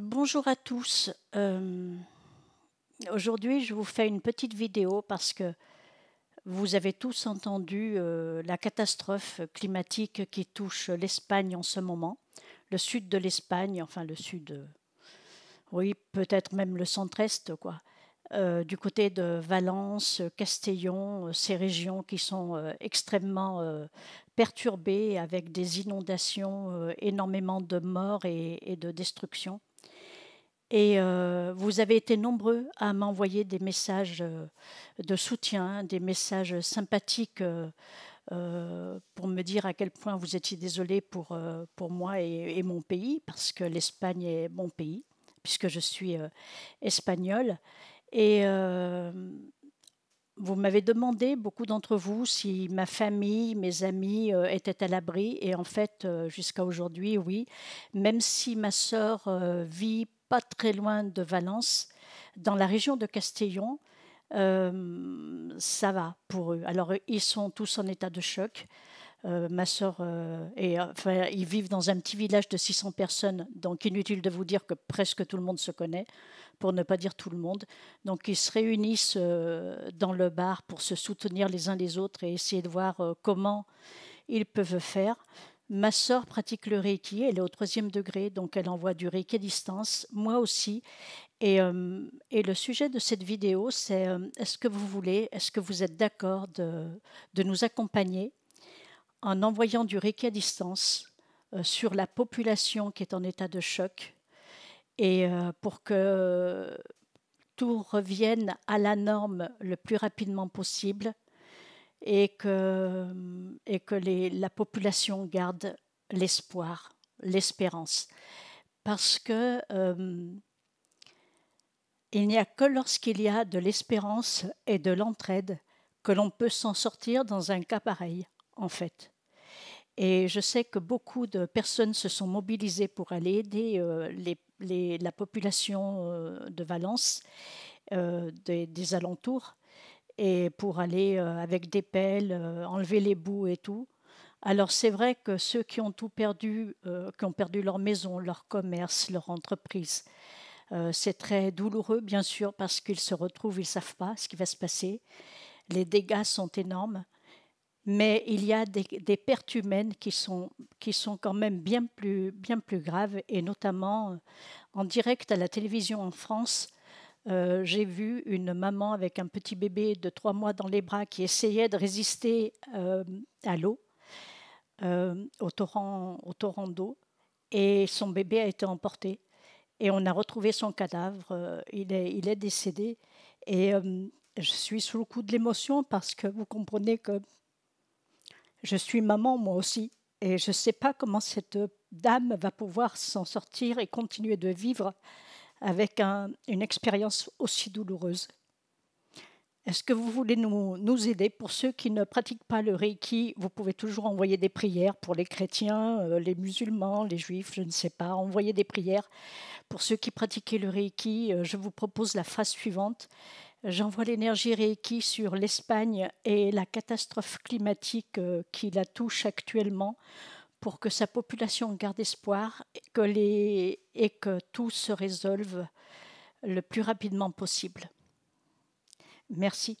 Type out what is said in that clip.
Bonjour à tous. Euh, aujourd'hui, je vous fais une petite vidéo parce que vous avez tous entendu euh, la catastrophe climatique qui touche l'Espagne en ce moment, le sud de l'Espagne, enfin le sud, euh, oui, peut-être même le centre-est, quoi. du côté de Valence, Castellon, ces régions qui sont extrêmement perturbées avec des inondations, énormément de morts et, et de destruction. Et euh, vous avez été nombreux à m'envoyer des messages euh, de soutien, des messages sympathiques euh, pour me dire à quel point vous étiez désolé pour, pour moi et, mon pays, parce que l'Espagne est mon pays, puisque je suis espagnole. Et vous m'avez demandé, beaucoup d'entre vous, si ma famille, mes amis étaient à l'abri. Et en fait, jusqu'à aujourd'hui, oui. Même si ma sœur vit pas très loin de Valence, dans la région de Castellon, euh, ça va pour eux. Alors, ils sont tous en état de choc. Euh, ma soeur, et, euh, enfin, ils vivent dans un petit village de 600 personnes, donc inutile de vous dire que presque tout le monde se connaît, pour ne pas dire tout le monde. Donc ils se réunissent dans le bar pour se soutenir les uns les autres et essayer de voir comment ils peuvent faire. Ma sœur pratique le Reiki, elle est au troisième degré, donc elle envoie du Reiki à distance, moi aussi. Et, euh, le sujet de cette vidéo, c'est euh, est-ce que vous voulez, est-ce que vous êtes d'accord de, nous accompagner en envoyant du Reiki à distance euh, sur la population qui est en état de choc et pour que tout revienne à la norme le plus rapidement possible et que, mm, la population garde l'espoir, l'espérance. Parce que euh, il n'y a que lorsqu'il y a de l'espérance et de l'entraide que l'on peut s'en sortir dans un cas pareil, en fait. Et je sais que beaucoup de personnes se sont mobilisées pour aller aider euh, la population euh, de Valence, des alentours, et pour aller euh, avec des pelles, euh, enlever les bouts et tout. Alors c'est vrai que ceux qui ont tout perdu, euh, qui ont perdu leur maison, leur commerce, leur entreprise, c'est très douloureux bien sûr parce qu'ils se retrouvent, ils ne savent pas ce qui va se passer. Les dégâts sont énormes, mais il y a des, pertes humaines qui sont, quand même bien bien plus graves et notamment en direct à la télévision en France, euh, j'ai vu une maman avec un petit bébé de trois mois dans les bras qui essayait de résister euh, à l'eau, euh, au torrent, d'eau, et son bébé a été emporté. Et on a retrouvé son cadavre. il, est, il est décédé. Et je suis sous le coup de l'émotion parce que vous comprenez que je suis maman moi aussi. Et je ne sais pas comment cette dame va pouvoir s'en sortir et continuer de vivre avec une expérience aussi douloureuse. Est-ce que vous voulez nous, nous, aider Pour ceux qui ne pratiquent pas le Reiki, vous pouvez toujours envoyer des prières pour les chrétiens, euh, les musulmans, les juifs, je ne sais pas, envoyer des prières. Pour ceux qui pratiquent le Reiki, euh, je vous propose la phrase suivante. J'envoie l'énergie Reiki sur l'Espagne et la catastrophe climatique euh, qui la touche actuellement pour que sa population garde espoir et que, les, et que tout se résolve le plus rapidement possible. Merci.